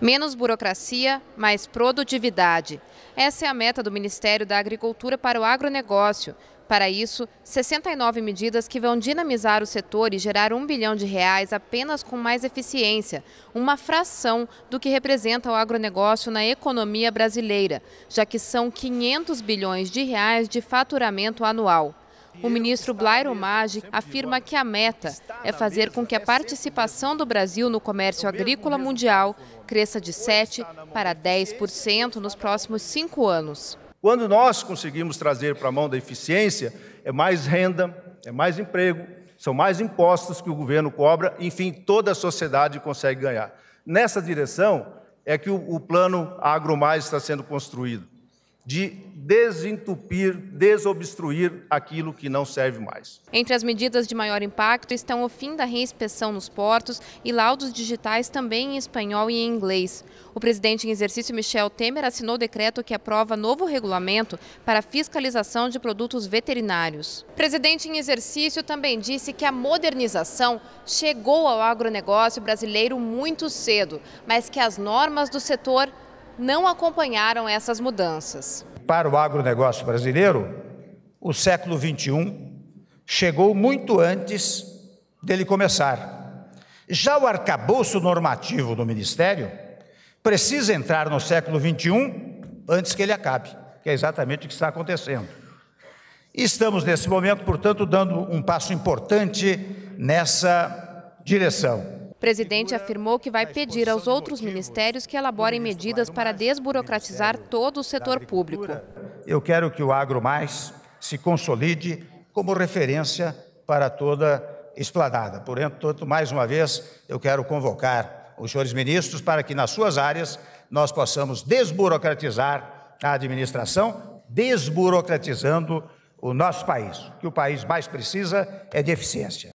Menos burocracia, mais produtividade. Essa é a meta do Ministério da Agricultura para o agronegócio. Para isso, 69 medidas que vão dinamizar o setor e gerar um bilhão de reais apenas com mais eficiência, uma fração do que representa o agronegócio na economia brasileira, já que são 500 bilhões de reais de faturamento anual. O ministro Blair Omage afirma que a meta é fazer com que a participação do Brasil no comércio agrícola mundial cresça de 7% para 10% nos próximos cinco anos. Quando nós conseguimos trazer para a mão da eficiência, é mais renda, é mais emprego, são mais impostos que o governo cobra, enfim, toda a sociedade consegue ganhar. Nessa direção é que o, o plano Agro Mais está sendo construído de desentupir, desobstruir aquilo que não serve mais. Entre as medidas de maior impacto estão o fim da reinspeção nos portos e laudos digitais também em espanhol e em inglês. O presidente em exercício Michel Temer assinou o decreto que aprova novo regulamento para fiscalização de produtos veterinários. O presidente em exercício também disse que a modernização chegou ao agronegócio brasileiro muito cedo, mas que as normas do setor não acompanharam essas mudanças. Para o agronegócio brasileiro, o século XXI chegou muito antes dele começar. Já o arcabouço normativo do Ministério precisa entrar no século XXI antes que ele acabe, que é exatamente o que está acontecendo. Estamos, nesse momento, portanto, dando um passo importante nessa direção presidente afirmou que vai pedir aos outros ministérios que elaborem medidas para é desburocratizar todo o setor público. Eu quero que o Agro Mais se consolide como referência para toda esplanada. Portanto, mais uma vez, eu quero convocar os senhores ministros para que nas suas áreas nós possamos desburocratizar a administração, desburocratizando o nosso país. O que o país mais precisa é de eficiência.